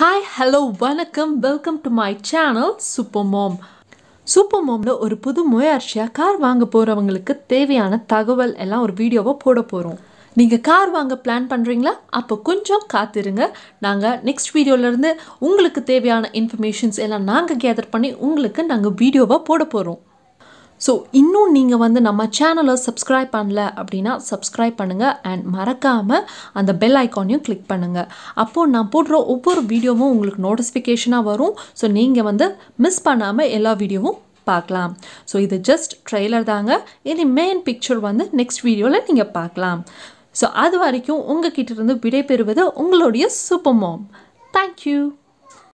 hi hello வணக்கம் welcome to my channel super mom மோமில் ஒரு புது முயற்சியாக கார் வாங்க போகிறவங்களுக்கு தேவையான தகவல் எல்லாம் ஒரு வீடியோவை போட போகிறோம் நீங்கள் கார் வாங்க பிளான் பண்ணுறீங்களா அப்போ கொஞ்சம் காத்திருங்க நாங்கள் நெக்ஸ்ட் வீடியோவிலேருந்து உங்களுக்கு தேவையான இன்ஃபர்மேஷன்ஸ் எல்லாம் நாங்கள் கேதர் பண்ணி உங்களுக்கு நாங்கள் வீடியோவாக போட போகிறோம் ஸோ இன்னும் நீங்கள் வந்து நம்ம சேனலை சப்ஸ்கிரைப் பண்ணல அப்படின்னா சப்ஸ்கிரைப் பண்ணுங்கள் அண்ட் மறக்காமல் அந்த பெல் ஐக்கானையும் கிளிக் பண்ணுங்கள் அப்போது நான் போடுற ஒவ்வொரு வீடியோவும் உங்களுக்கு நோட்டிஃபிகேஷனாக வரும் ஸோ நீங்கள் வந்து மிஸ் பண்ணாமல் எல்லா வீடியோவும் பார்க்கலாம் ஸோ இது ஜஸ்ட் ட்ரெய்லர் தாங்க இனி மெயின் பிக்சர் வந்து நெக்ஸ்ட் வீடியோவில் நீங்கள் பார்க்கலாம் ஸோ அது வரைக்கும் உங்கள் கிட்டேருந்து விடைபெறுவது உங்களுடைய சூப்பர் மாம் தேங்க்யூ